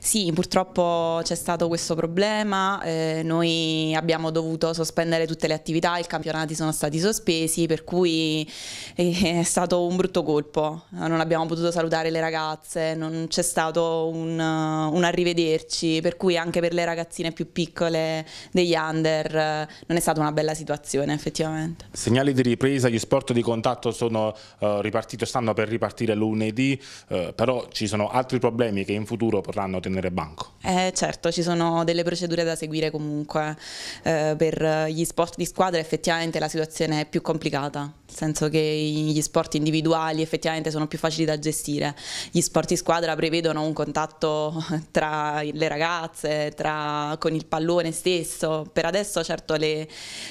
Sì, purtroppo c'è stato questo problema, eh, noi abbiamo dovuto sospendere tutte le attività, i campionati sono stati sospesi, per cui eh, è stato un brutto colpo, non abbiamo potuto salutare le ragazze, non c'è stato un, un arrivederci, per cui anche per le ragazzine più piccole degli under eh, non è stata una bella situazione effettivamente. Segnali di ripresa, gli sport di contatto sono uh, eh, ripartiti, stanno per ripartire lunedì, uh, però ci sono altri problemi che in futuro potranno tenere banco. Eh, certo, ci sono delle procedure da seguire comunque. Eh, per gli sport di squadra effettivamente la situazione è più complicata, nel senso che gli sport individuali effettivamente sono più facili da gestire. Gli sport di squadra prevedono un contatto tra le ragazze, tra, con il pallone stesso. Per adesso certo le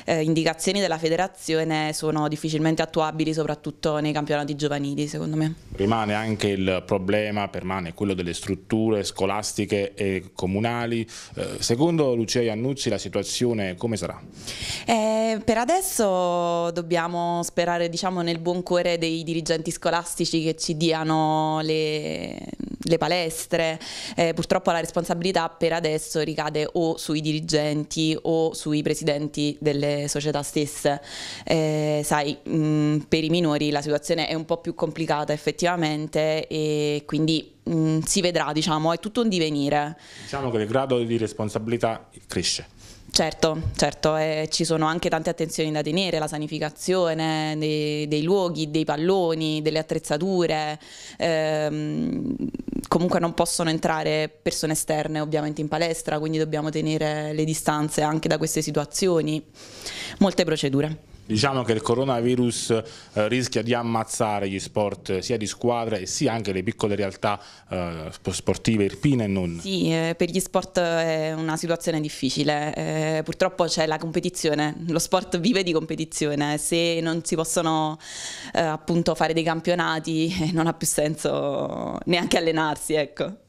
eh, indicazioni della federazione sono difficilmente attuabili, soprattutto nei campionati giovanili secondo me. Rimane anche il problema, permane quello delle strutture scolastiche scolastiche e comunali. Eh, secondo Lucia Iannuzzi la situazione come sarà? Eh, per adesso dobbiamo sperare diciamo, nel buon cuore dei dirigenti scolastici che ci diano le, le palestre. Eh, purtroppo la responsabilità per adesso ricade o sui dirigenti o sui presidenti delle società stesse. Eh, sai, mh, mm, per i minori la situazione è un po' più complicata effettivamente e quindi mh, mm, si vedrà, diciamo, è tutto un divenire. Diciamo che il grado di responsabilità cresce. Certo, certo, eh, ci sono anche tante attenzioni da tenere, la sanificazione dei, dei luoghi, dei palloni, delle attrezzature, ehm, comunque non possono entrare persone esterne ovviamente in palestra, quindi dobbiamo tenere le distanze anche da queste situazioni, molte procedure. Diciamo che il coronavirus eh, rischia di ammazzare gli sport eh, sia di squadra e sia anche le piccole realtà eh, sportive irpine e non. Sì, per gli sport è una situazione difficile. purtroppo c'è la competizione, lo sport vive di competizione. Se non si possono appunto fare dei campionati non ha più senso neanche allenarsi, ecco.